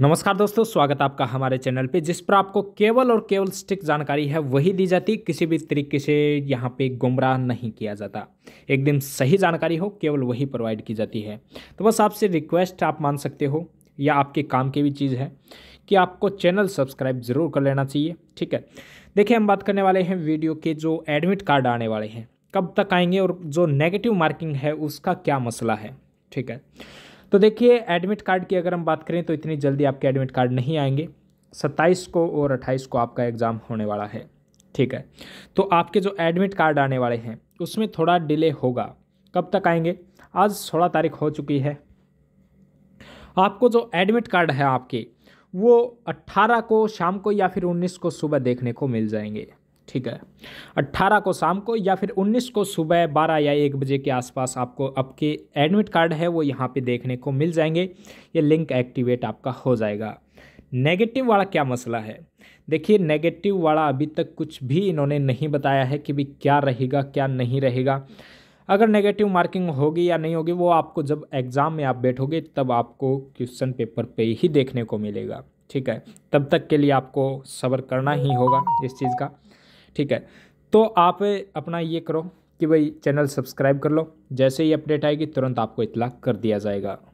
नमस्कार दोस्तों स्वागत आपका हमारे चैनल पे जिस पर आपको केवल और केवल स्टिक जानकारी है वही दी जाती किसी भी तरीके से यहाँ पे गुमराह नहीं किया जाता एकदम सही जानकारी हो केवल वही प्रोवाइड की जाती है तो बस आपसे रिक्वेस्ट आप मान सकते हो या आपके काम की भी चीज़ है कि आपको चैनल सब्सक्राइब ज़रूर कर लेना चाहिए ठीक है देखिए हम बात करने वाले हैं वीडियो के जो एडमिट कार्ड आने वाले हैं कब तक आएंगे और जो नेगेटिव मार्किंग है उसका क्या मसला है ठीक है तो देखिए एडमिट कार्ड की अगर हम बात करें तो इतनी जल्दी आपके एडमिट कार्ड नहीं आएंगे सत्ताईस को और अट्ठाईस को आपका एग्ज़ाम होने वाला है ठीक है तो आपके जो एडमिट कार्ड आने वाले हैं उसमें थोड़ा डिले होगा कब तक आएंगे आज सोलह तारीख हो चुकी है आपको जो एडमिट कार्ड है आपके वो 18 को शाम को या फिर 19 को सुबह देखने को मिल जाएंगे ठीक है 18 को शाम को या फिर 19 को सुबह 12 या 1 बजे के आसपास आपको आपके एडमिट कार्ड है वो यहाँ पे देखने को मिल जाएंगे ये लिंक एक्टिवेट आपका हो जाएगा नेगेटिव वाला क्या मसला है देखिए नेगेटिव वाला अभी तक कुछ भी इन्होंने नहीं बताया है कि भी क्या रहेगा क्या नहीं रहेगा अगर नेगेटिव मार्किंग होगी या नहीं होगी वो आपको जब एग्ज़ाम में आप बैठोगे तब आपको क्वेश्चन पेपर पे ही देखने को मिलेगा ठीक है तब तक के लिए आपको सब्र करना ही होगा इस चीज़ का ठीक है तो आप अपना ये करो कि भाई चैनल सब्सक्राइब कर लो जैसे ही अपडेट आएगी तुरंत आपको इतला कर दिया जाएगा